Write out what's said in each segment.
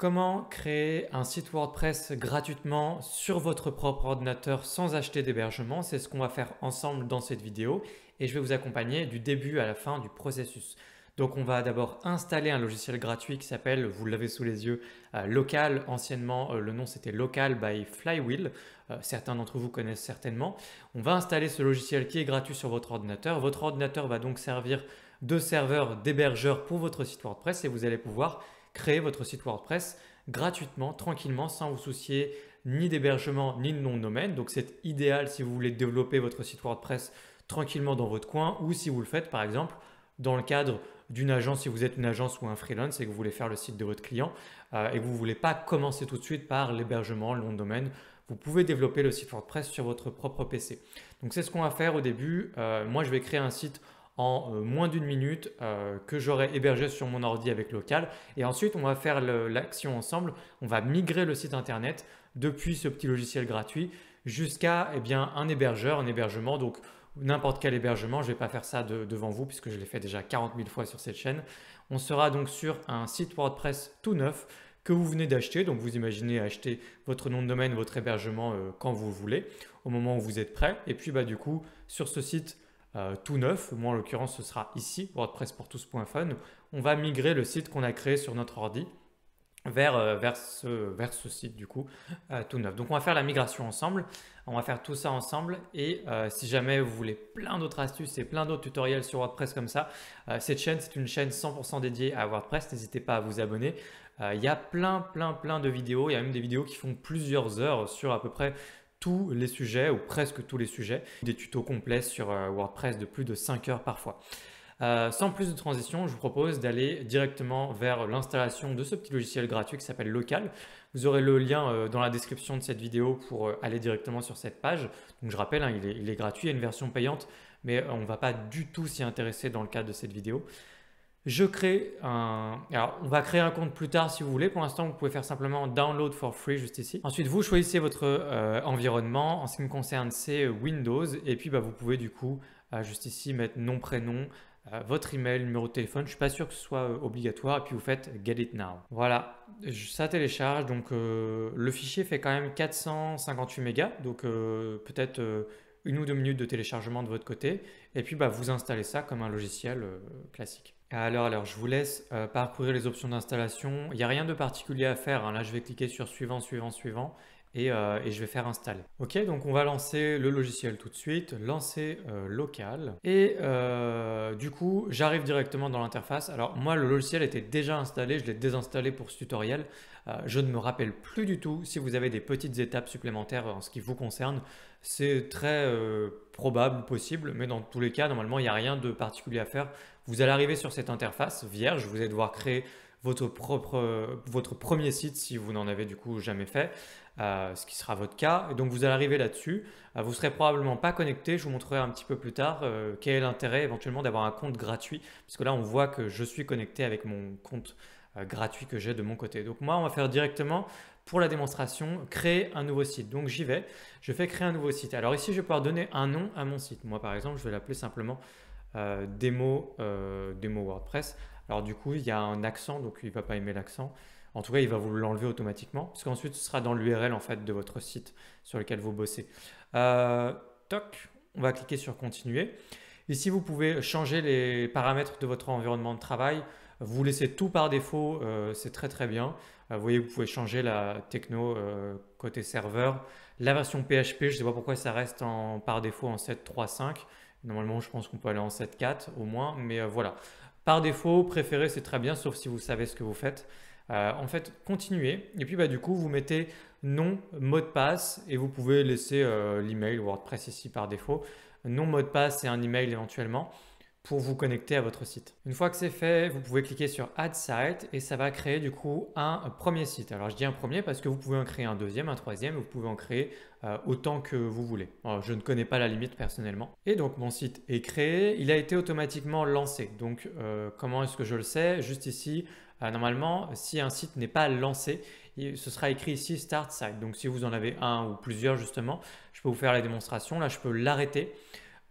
Comment créer un site WordPress gratuitement sur votre propre ordinateur sans acheter d'hébergement C'est ce qu'on va faire ensemble dans cette vidéo et je vais vous accompagner du début à la fin du processus. Donc on va d'abord installer un logiciel gratuit qui s'appelle, vous l'avez sous les yeux, euh, Local. Anciennement, euh, le nom c'était Local by Flywheel. Euh, certains d'entre vous connaissent certainement. On va installer ce logiciel qui est gratuit sur votre ordinateur. Votre ordinateur va donc servir de serveur, d'hébergeur pour votre site WordPress et vous allez pouvoir créer votre site WordPress gratuitement, tranquillement, sans vous soucier ni d'hébergement ni de nom de domaine. Donc c'est idéal si vous voulez développer votre site WordPress tranquillement dans votre coin ou si vous le faites par exemple dans le cadre d'une agence, si vous êtes une agence ou un freelance et que vous voulez faire le site de votre client euh, et que vous ne voulez pas commencer tout de suite par l'hébergement, le nom de domaine, vous pouvez développer le site WordPress sur votre propre PC. Donc c'est ce qu'on va faire au début. Euh, moi je vais créer un site en euh, moins d'une minute euh, que j'aurai hébergé sur mon ordi avec local. Et ensuite, on va faire l'action ensemble. On va migrer le site internet depuis ce petit logiciel gratuit jusqu'à eh bien, un hébergeur, un hébergement. Donc, n'importe quel hébergement. Je vais pas faire ça devant vous puisque je l'ai fait déjà 40 000 fois sur cette chaîne. On sera donc sur un site WordPress tout neuf que vous venez d'acheter. Donc vous imaginez acheter votre nom de domaine, votre hébergement euh, quand vous voulez, au moment où vous êtes prêt. Et puis bah, du coup, sur ce site, euh, tout neuf, moi en l'occurrence ce sera ici, WordPress pour tous.fun, on va migrer le site qu'on a créé sur notre ordi vers, euh, vers, ce, vers ce site du coup euh, tout neuf. Donc on va faire la migration ensemble, on va faire tout ça ensemble et si jamais vous voulez plein d'autres astuces et plein d'autres tutoriels sur WordPress comme ça, cette chaîne c'est une chaîne 100% dédiée à WordPress, n'hésitez pas à vous abonner. Il y a plein plein plein de vidéos, il y a même des vidéos qui font plusieurs heures sur à peu près tous les sujets ou presque tous les sujets, des tutos complets sur euh, WordPress de plus de 5 heures parfois. Euh, sans plus de transition, je vous propose d'aller directement vers l'installation de ce petit logiciel gratuit qui s'appelle Local. Vous aurez le lien euh, dans la description de cette vidéo pour aller directement sur cette page. Donc je rappelle, hein, il, est, il, est, gratuit, il y a une version payante, mais on ne va pas du tout s'y intéresser dans le cadre de cette vidéo je crée un... Alors, on va créer un compte plus tard si vous voulez. Pour l'instant, vous pouvez faire simplement Download for Free juste ici. Ensuite, vous choisissez votre euh, environnement. En ce qui me concerne, c'est Windows. Et puis, bah, vous pouvez du coup, euh, juste ici, mettre nom, prénom, euh, votre email, numéro de téléphone. Je ne suis pas sûr que ce soit obligatoire. Et puis, vous faites Get It Now. Voilà, ça télécharge. Donc, le fichier fait quand même 458 mégas. Donc, peut-être une ou deux minutes de téléchargement de votre côté. Et puis, bah, vous installez ça comme un logiciel classique. Alors, alors, je vous laisse euh, parcourir les options d'installation. Il n'y a rien de particulier à faire. Hein. Là, je vais cliquer sur suivant, suivant, suivant euh, et, je vais faire install. Ok, donc on va lancer le logiciel tout de suite, lancer euh, local. Et du coup, j'arrive directement dans l'interface. Alors moi, le logiciel était déjà installé, je l'ai désinstallé pour ce tutoriel. je ne me rappelle plus du tout si vous avez des petites étapes supplémentaires en ce qui vous concerne. C'est très euh, probable, possible, mais dans tous les cas, normalement, il n'y a rien de particulier à faire. Vous allez arriver sur cette interface vierge, vous allez devoir créer votre, propre, votre premier site si vous n'en avez du coup jamais fait, euh, ce qui sera votre cas. Et donc vous allez arriver là-dessus. vous euh, vous serez probablement pas connecté. Je vous montrerai un petit peu plus tard quel est l'intérêt éventuellement d'avoir un compte gratuit, parce que là on voit que je suis connecté avec mon compte euh, gratuit que j'ai de mon côté. Donc moi, on va faire directement pour la démonstration, créer un nouveau site. Donc j'y vais, je fais créer un nouveau site. Alors ici, je vais pouvoir donner un nom à mon site. Moi, par exemple, je vais l'appeler simplement euh, démo, euh, WordPress. Alors du coup, il y a un accent, donc il ne va pas aimer l'accent. En tout cas, il va vous l'enlever automatiquement, parce qu'ensuite, ce sera dans l'URL en fait de votre site sur lequel vous bossez. Euh, toc, on va cliquer sur continuer. Ici, vous pouvez changer les paramètres de votre environnement de travail. Vous laissez tout par défaut, euh, c'est très très bien. Euh, vous voyez, vous pouvez changer la techno euh, côté serveur. La version PHP, je ne sais pas pourquoi ça reste en, par défaut en 7.3.5. Normalement, je pense qu'on peut aller en 7.4 au moins, mais voilà. Par défaut, préféré, c'est très bien, sauf si vous savez ce que vous faites. en fait, continuez. Et puis, bah, du coup, vous mettez nom, mot de passe et vous pouvez laisser l'email WordPress ici par défaut. non mot de passe et un email éventuellement pour vous connecter à votre site. Une fois que c'est fait, vous pouvez cliquer sur Add Site et ça va créer du coup un premier site. Alors je dis un premier parce que vous pouvez en créer un deuxième, un troisième, vous pouvez en créer euh, autant que vous voulez. je ne connais pas la limite personnellement. Et donc mon site est créé, il a été automatiquement lancé. Donc euh, comment est-ce que je le sais Juste ici, euh, normalement, si un site n'est pas lancé, ce sera écrit ici Start Site. Donc si vous en avez un ou plusieurs justement, je peux vous faire la démonstration. Là, je peux l'arrêter.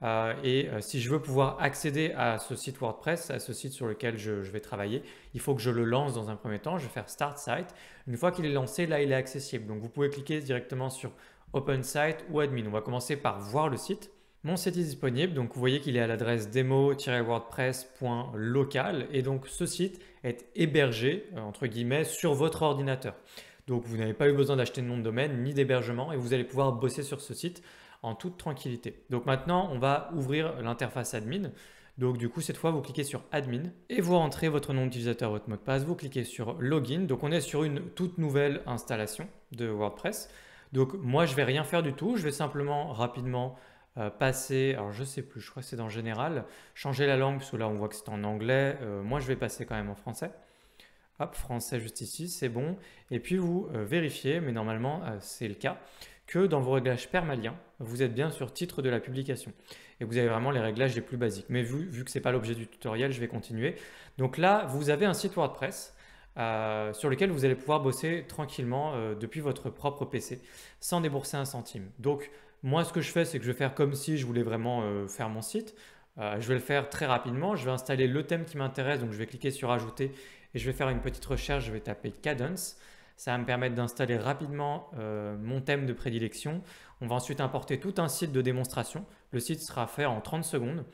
Euh, et euh, si je veux pouvoir accéder à ce site WordPress, à ce site sur lequel je, je, vais travailler, il faut que je le lance dans un premier temps. Je vais faire Start Site. Une fois qu'il est lancé, là, il est accessible. Donc, vous pouvez cliquer directement sur Open Site ou Admin. On va commencer par voir le site. Mon site est disponible, donc vous voyez qu'il est à l'adresse demo-wordpress.local et donc ce site est hébergé, euh, entre guillemets, sur votre ordinateur. Donc vous n'avez pas eu besoin d'acheter de nom de domaine ni d'hébergement et vous allez pouvoir bosser sur ce site en toute tranquillité. Donc maintenant, on va ouvrir l'interface admin. Donc du coup, cette fois, vous cliquez sur Admin et vous rentrez votre nom d'utilisateur, votre mot de passe. Vous cliquez sur Login. Donc on est sur une toute nouvelle installation de WordPress. Donc moi, je vais rien faire du tout. Je vais simplement rapidement euh, passer, alors je sais plus, je crois que c'est dans Général, changer la langue, parce là, on voit que c'est en anglais. Euh, moi, je vais passer quand même en français. Hop, français juste ici, c'est bon. Et puis vous euh, vérifiez, mais normalement, c'est le cas, que dans vos réglages permaliens, vous êtes bien sur titre de la publication. Et vous avez vraiment les réglages les plus basiques. Mais vu, que ce n'est pas l'objet du tutoriel, je vais continuer. Donc là, vous avez un site WordPress euh, sur lequel vous allez pouvoir bosser tranquillement euh, depuis votre propre PC sans débourser un centime. Donc moi, ce que je fais, c'est que je vais faire comme si je voulais vraiment euh, faire mon site. je vais le faire très rapidement. Je vais installer le thème qui m'intéresse. Donc je vais cliquer sur Ajouter et je vais faire une petite recherche. Je vais taper Cadence. Ça va me permettre d'installer rapidement euh, mon thème de prédilection. On va ensuite importer tout un site de démonstration. Le site sera fait en 30 secondes.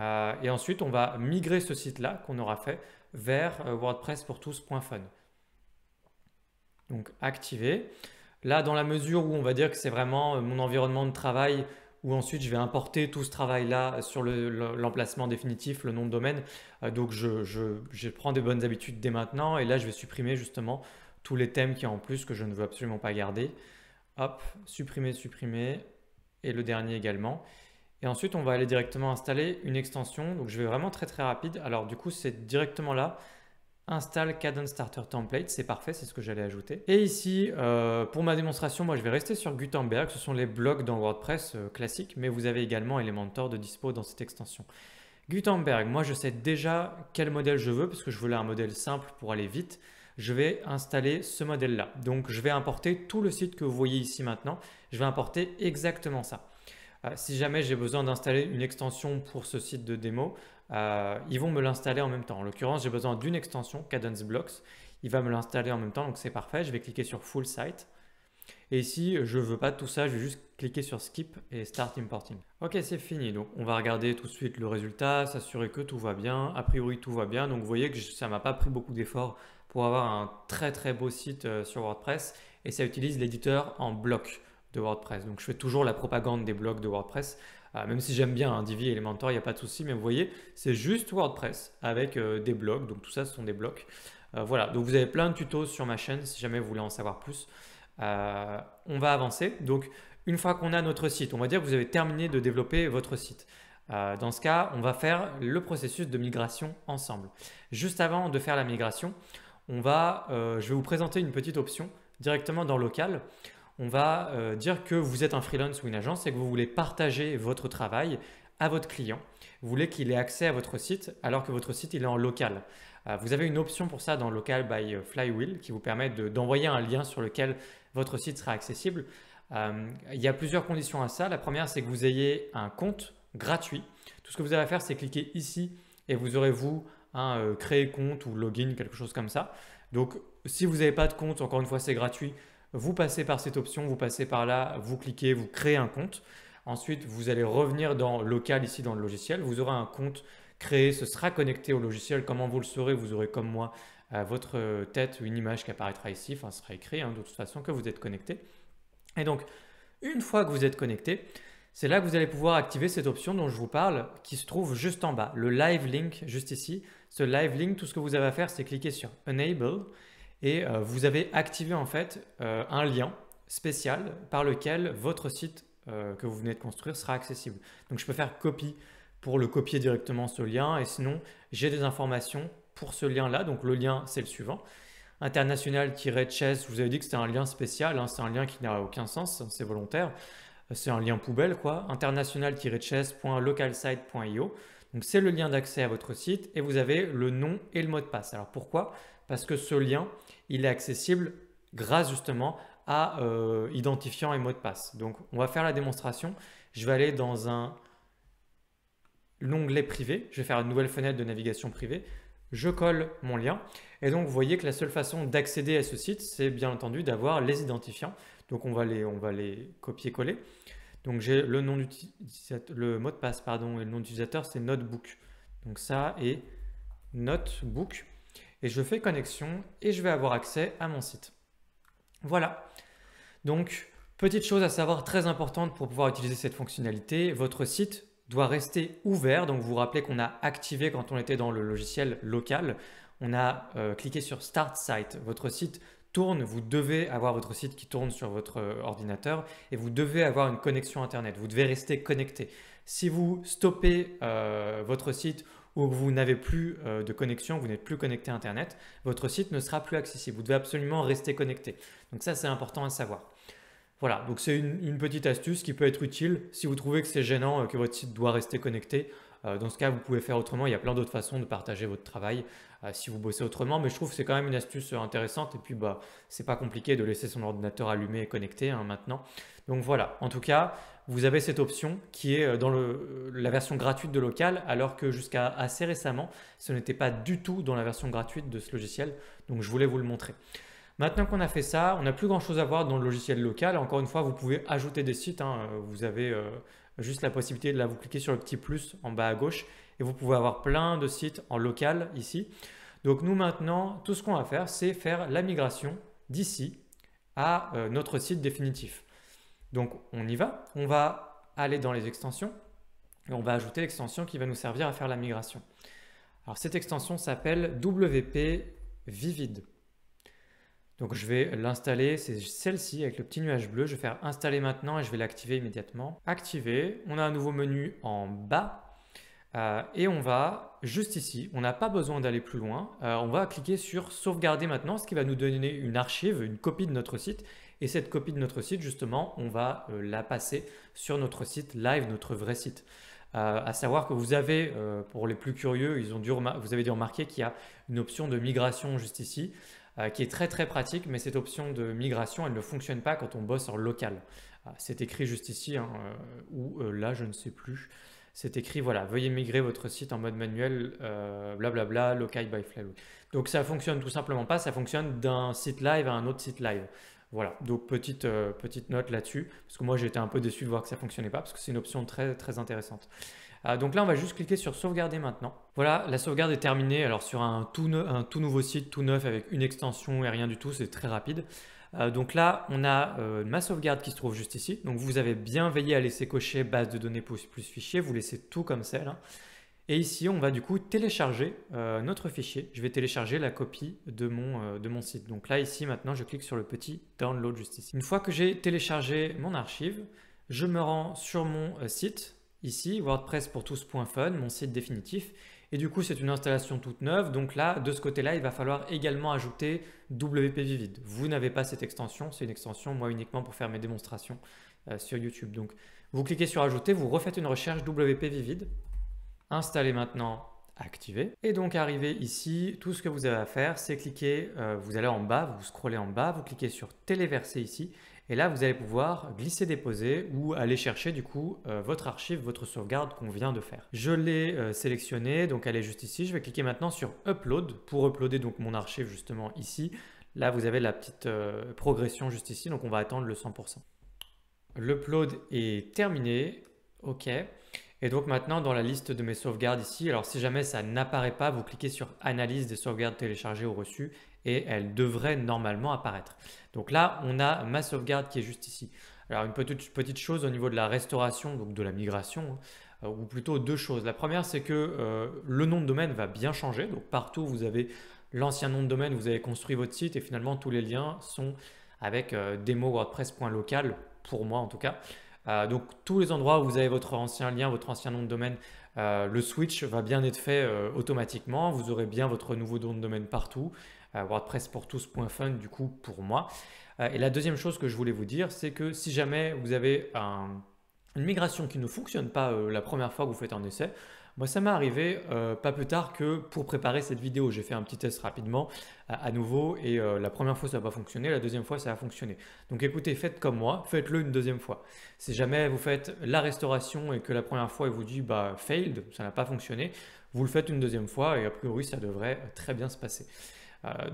Euh, et ensuite, on va migrer ce site-là qu'on aura fait vers euh, WordPress pour tous.fun. Donc, activer. Là, dans la mesure où on va dire que c'est vraiment mon environnement de travail, où ensuite je vais importer tout ce travail-là sur l'emplacement définitif, le nom de domaine. donc je, prends des bonnes habitudes dès maintenant et là je vais supprimer justement tous les thèmes qui en plus que je ne veux absolument pas garder. Hop, supprimer, supprimer, et le dernier également. Et ensuite, on va aller directement installer une extension. Donc, je vais vraiment très très rapide. Alors, du coup, c'est directement là. Install Cadence Starter Template, c'est parfait, c'est ce que j'allais ajouter. Et ici, euh, pour ma démonstration, moi je vais rester sur Gutenberg, ce sont les blocs dans WordPress euh, classique, mais vous avez également Elementor de dispo dans cette extension. Gutenberg, moi je sais déjà quel modèle je veux, parce que je voulais un modèle simple pour aller vite je vais installer ce modèle-là. Donc je vais importer tout le site que vous voyez ici maintenant, je vais importer exactement ça. Euh, si jamais j'ai besoin d'installer une extension pour ce site de démo, euh, ils vont me l'installer en même temps. En l'occurrence, j'ai besoin d'une extension, Cadence Blocks, il va me l'installer en même temps, donc c'est parfait. Je vais cliquer sur Full Site. Et si je ne veux pas tout ça, je vais juste cliquer sur Skip et Start Importing. Ok, c'est fini. Donc, on va regarder tout de suite le résultat, s'assurer que tout va bien. A priori, tout va bien. Donc, vous voyez que ça ne m'a pas pris beaucoup d'efforts pour avoir un très très beau site euh, sur WordPress et ça utilise l'éditeur en bloc de WordPress. Donc je fais toujours la propagande des blocs de WordPress, euh, même si j'aime bien hein, Divi et Elementor, il n'y a pas de souci, mais vous voyez, c'est juste WordPress avec euh, des blocs, donc tout ça ce sont des blocs. voilà, donc vous avez plein de tutos sur ma chaîne si jamais vous voulez en savoir plus. on va avancer, donc une fois qu'on a notre site, on va dire que vous avez terminé de développer votre site. dans ce cas, on va faire le processus de migration ensemble. Juste avant de faire la migration, on va, euh, je vais vous présenter une petite option directement dans local. On va euh, dire que vous êtes un freelance ou une agence et que vous voulez partager votre travail à votre client. Vous voulez qu'il ait accès à votre site alors que votre site il est en local. Euh, vous avez une option pour ça dans Local by Flywheel qui vous permet d'envoyer un lien sur lequel votre site sera accessible. il y a plusieurs conditions à ça. La première, c'est que vous ayez un compte gratuit. Tout ce que vous allez faire, c'est cliquer ici et vous aurez vous Hein, euh, créer compte ou login, quelque chose comme ça. Donc si vous n'avez pas de compte, encore une fois c'est gratuit, vous passez par cette option, vous passez par là, vous cliquez, vous créez un compte. Ensuite, vous allez revenir dans local ici dans le logiciel, vous aurez un compte créé, ce sera connecté au logiciel. Comment vous le saurez Vous aurez comme moi votre tête une image qui apparaîtra ici, enfin ce sera écrit hein, de toute façon que vous êtes connecté. Et donc, une fois que vous êtes connecté, c'est là que vous allez pouvoir activer cette option dont je vous parle qui se trouve juste en bas, le Live Link, juste ici. Ce Live Link, tout ce que vous avez à faire, c'est cliquer sur Enable et euh, vous avez activé en fait euh, un lien spécial par lequel votre site euh, que vous venez de construire sera accessible. Donc je peux faire copie pour le copier directement ce lien et sinon j'ai des informations pour ce lien-là. Donc le lien, c'est le suivant. International-chess, vous avez dit que c'était un lien spécial, hein, c'est un lien qui n'a aucun sens, hein, c'est volontaire c'est un lien poubelle quoi, international-chess.localsite.io. Donc c'est le lien d'accès à votre site et vous avez le nom et le mot de passe. Alors pourquoi Parce que ce lien, il est accessible grâce justement à euh, identifiants et mots de passe. Donc on va faire la démonstration. Je vais aller dans un l'onglet privé, je vais faire une nouvelle fenêtre de navigation privée, je colle mon lien et donc vous voyez que la seule façon d'accéder à ce site, c'est bien entendu d'avoir les identifiants. Donc on va les, on va les copier-coller. Donc j'ai le nom le mot de passe pardon et le nom d'utilisateur c'est notebook. Donc ça est notebook et je fais connexion et je vais avoir accès à mon site. Voilà. Donc petite chose à savoir très importante pour pouvoir utiliser cette fonctionnalité, votre site doit rester ouvert. Donc vous vous rappelez qu'on a activé quand on était dans le logiciel local, on a euh, cliqué sur Start Site. Votre site vous devez avoir votre site qui tourne sur votre euh, ordinateur et vous devez avoir une connexion Internet. Vous devez rester connecté. Si vous stoppez euh, votre site ou vous n'avez plus euh, de connexion, vous n'êtes plus connecté Internet, votre site ne sera plus accessible. Vous devez absolument rester connecté. Donc ça, c'est important à savoir. Voilà, donc c'est une, petite astuce qui peut être utile si vous trouvez que c'est gênant, que votre site doit rester connecté. Euh, dans ce cas, vous pouvez faire autrement. Il y a plein d'autres façons de partager votre travail euh, si vous bossez autrement. Mais je trouve que c'est quand même une astuce euh, intéressante. Et puis, bah, c'est pas compliqué de laisser son ordinateur allumé et connecté hein, maintenant. Donc voilà. En tout cas, vous avez cette option qui est dans la version gratuite de local, alors que jusqu'à assez récemment, ce n'était pas du tout dans la version gratuite de ce logiciel. Donc je voulais vous le montrer. Maintenant qu'on a fait ça, on n'a plus grand chose à voir dans le logiciel local. Encore une fois, vous pouvez ajouter des sites. Hein. Vous avez juste la possibilité de vous cliquer sur le petit plus en bas à gauche et vous pouvez avoir plein de sites en local ici. Donc nous maintenant, tout ce qu'on va faire, c'est faire la migration d'ici à euh, notre site définitif. Donc on y va, on va aller dans les extensions et on va ajouter l'extension qui va nous servir à faire la migration. Alors cette extension s'appelle WP Vivid. Donc je vais l'installer, c'est celle-ci avec le petit nuage bleu. Je vais faire installer maintenant et je vais l'activer immédiatement. Activer, on a un nouveau menu en bas euh, et on va juste ici, on n'a pas besoin d'aller plus loin, euh, on va cliquer sur sauvegarder maintenant, ce qui va nous donner une archive, une copie de notre site. Et cette copie de notre site, justement, on va euh, la passer sur notre site live, notre vrai site. à savoir que vous avez, pour les plus curieux, ils ont vous avez dû remarquer qu'il y a une option de migration juste ici. Euh, qui est très très pratique, mais cette option de migration, elle ne fonctionne pas quand on bosse en local. Euh, c'est écrit juste ici, hein, euh, ou là, je ne sais plus. C'est écrit, voilà, veuillez migrer votre site en mode manuel, blablabla, local by Flywheel. Donc ça fonctionne tout simplement pas, ça fonctionne d'un site live à un autre site live. Voilà, donc petite, petite note là-dessus, parce que moi j'étais un peu déçu de voir que ça fonctionnait pas, parce que c'est une option très très intéressante. Ah, donc là, on va juste cliquer sur sauvegarder maintenant. Voilà, la sauvegarde est terminée. Alors sur un tout, nouveau site, tout neuf, avec une extension et rien du tout, c'est très rapide. Euh, donc là, on a euh, ma sauvegarde qui se trouve juste ici. Donc vous avez bien veillé à laisser cocher base de données plus, plus fichier. Vous laissez tout comme celle. Hein. Et ici, on va du coup télécharger euh, notre fichier. Je vais télécharger la copie de mon, de mon site. Donc là, ici, maintenant, je clique sur le petit Download juste ici. Une fois que j'ai téléchargé mon archive, je me rends sur mon site ici, WordPress pour tous.fun, mon site définitif. Et du coup, c'est une installation toute neuve. Donc là, de ce côté-là, il va falloir également ajouter WP Vivid. Vous n'avez pas cette extension. C'est une extension, moi, uniquement pour faire mes démonstrations euh, sur YouTube. Donc, vous cliquez sur Ajouter, vous refaites une recherche WP Vivid. Installez maintenant « Activer ». Et donc arrivé ici, tout ce que vous avez à faire, c'est cliquer, euh, vous allez en bas, vous scrollez en bas, vous cliquez sur téléverser ici, et là vous allez pouvoir glisser, déposer ou aller chercher du coup euh, votre archive, votre sauvegarde qu'on vient de faire. Je l'ai euh, sélectionné, donc elle est juste ici, je vais cliquer maintenant sur upload pour uploader donc mon archive justement ici. Là vous avez la petite progression juste ici, donc on va attendre le 100%. L'upload est terminé, ok. Et donc maintenant, dans la liste de mes sauvegardes ici, alors si jamais ça n'apparaît pas, vous cliquez sur Analyse des sauvegardes téléchargées ou reçues et elle devrait normalement apparaître. Donc là, on a ma sauvegarde qui est juste ici. Alors une petite, petite chose au niveau de la restauration, donc de la migration, hein, ou plutôt deux choses. La première, c'est que euh, le nom de domaine va bien changer. Donc partout, vous avez l'ancien nom de domaine, vous avez construit votre site et finalement, tous les liens sont avec euh, demo.wordpress.local » wordpress.local, pour moi en tout cas. Euh, donc tous les endroits où vous avez votre ancien lien, votre ancien nom de domaine, euh, le switch va bien être fait euh, automatiquement. Vous aurez bien votre nouveau nom de domaine partout. WordPress pour tous.fun du coup pour moi. et la deuxième chose que je voulais vous dire, c'est que si jamais vous avez un une migration qui ne fonctionne pas euh, la première fois que vous faites un essai, moi ça m'est arrivé euh, pas plus tard que pour préparer cette vidéo, j'ai fait un petit test rapidement à, nouveau et euh, la première fois ça n'a pas fonctionné, la deuxième fois ça a fonctionné. Donc écoutez, faites comme moi, faites-le une deuxième fois. Si jamais vous faites la restauration et que la première fois il vous dit bah failed, ça n'a pas fonctionné, vous le faites une deuxième fois et a priori ça devrait très bien se passer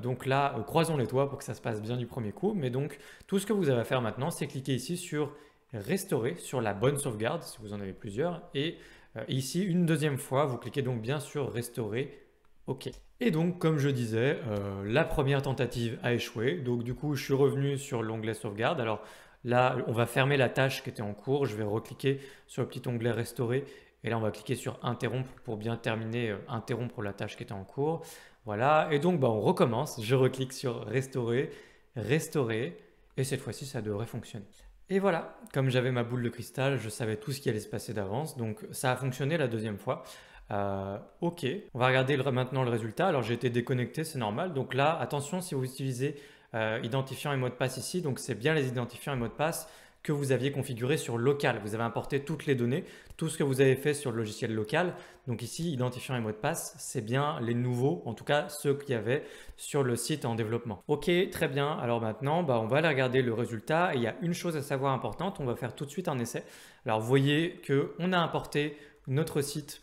donc là, croisons les toits pour que ça se passe bien du premier coup. Mais donc, tout ce que vous avez à faire maintenant, c'est cliquer ici sur restaurer sur la bonne sauvegarde, si vous en avez plusieurs. Et euh, ici, une deuxième fois, vous cliquez donc bien sur restaurer. OK. Et donc, comme je disais, euh, la première tentative a échoué. Donc, du coup, je suis revenu sur l'onglet sauvegarde. Alors là, on va fermer la tâche qui était en cours. Je vais recliquer sur le petit onglet restaurer. Et là, on va cliquer sur interrompre pour bien terminer, euh, interrompre la tâche qui était en cours. Voilà. Et donc, bah, on recommence. Je reclique sur restaurer, restaurer. Et cette fois-ci, ça devrait fonctionner. Et voilà, comme j'avais ma boule de cristal, je savais tout ce qui allait se passer d'avance, donc ça a fonctionné la deuxième fois. Euh, ok, on va regarder maintenant le résultat. Alors j'ai été déconnecté, c'est normal. Donc là, attention si vous utilisez euh, identifiant et mot de passe ici, donc c'est bien les identifiants et mot de passe que vous aviez configuré sur local. Vous avez importé toutes les données, tout ce que vous avez fait sur le logiciel local. Donc ici, identifiant et mot de passe, c'est bien les nouveaux, en tout cas ceux qu'il y avait sur le site en développement. Ok, très bien. Alors maintenant, bah, on va aller regarder le résultat. il y a une chose à savoir importante, on va faire tout de suite un essai. Alors vous voyez qu'on a importé notre site,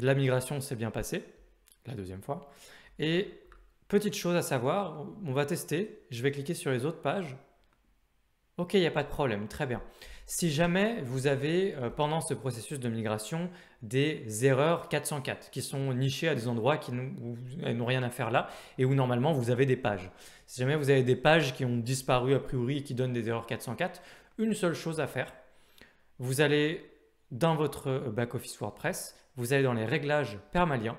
la migration s'est bien passée, la deuxième fois. Et petite chose à savoir, on va tester, je vais cliquer sur les autres pages Ok, il n'y a pas de problème, très bien. Si jamais vous avez, euh, pendant ce processus de migration, des erreurs 404 qui sont nichées à des endroits qui n'ont rien à faire là et où normalement vous avez des pages. Si jamais vous avez des pages qui ont disparu a priori et qui donnent des erreurs 404, une seule chose à faire, vous allez dans votre euh, back-office WordPress, vous allez dans les réglages permaliens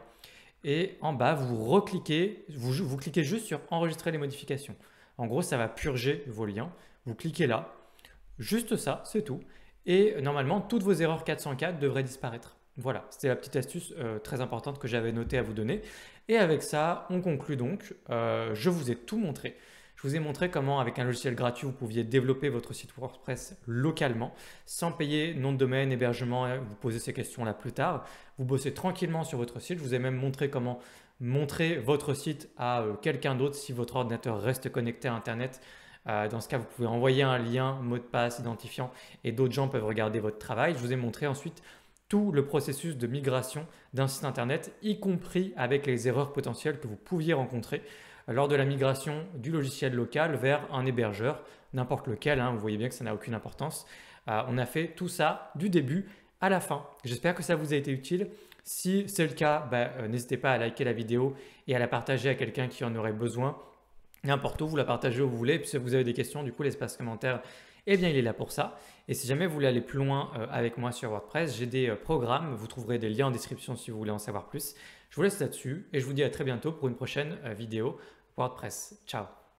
et en bas, vous recliquez, vous cliquez juste sur enregistrer les modifications. En gros, ça va purger vos liens vous cliquez là, juste ça, c'est tout. Et normalement, toutes vos erreurs 404 devraient disparaître. Voilà, c'était la petite astuce euh, très importante que j'avais notée à vous donner. Et avec ça, on conclut donc. Euh, je vous ai tout montré. Je vous ai montré comment, avec un logiciel gratuit, vous pouviez développer votre site WordPress localement, sans payer nom de domaine, hébergement. Euh, vous posez ces questions-là plus tard. Vous bossez tranquillement sur votre site. Je vous ai même montré comment montrer votre site à quelqu'un d'autre si votre ordinateur reste connecté à Internet euh, dans ce cas, vous pouvez envoyer un lien, mot de passe, identifiant, et d'autres gens peuvent regarder votre travail. Je vous ai montré ensuite tout le processus de migration d'un site Internet, y compris avec les erreurs potentielles que vous pouviez rencontrer lors de la migration du logiciel local vers un hébergeur, n'importe lequel, hein, vous voyez bien que ça n'a aucune importance. Euh, on a fait tout ça du début à la fin. J'espère que ça vous a été utile. Si c'est le cas, bah, euh, n'hésitez pas à liker la vidéo et à la partager à quelqu'un qui en aurait besoin n'importe où, vous la partagez où vous voulez. Et puis si vous avez des questions, du coup, l'espace commentaire, eh bien, il est là pour ça. Et si jamais vous voulez aller plus loin euh, avec moi sur WordPress, j'ai des euh, programmes. Vous trouverez des liens en description si vous voulez en savoir plus. Je vous laisse là-dessus et je vous dis à très bientôt pour une prochaine euh, vidéo WordPress. Ciao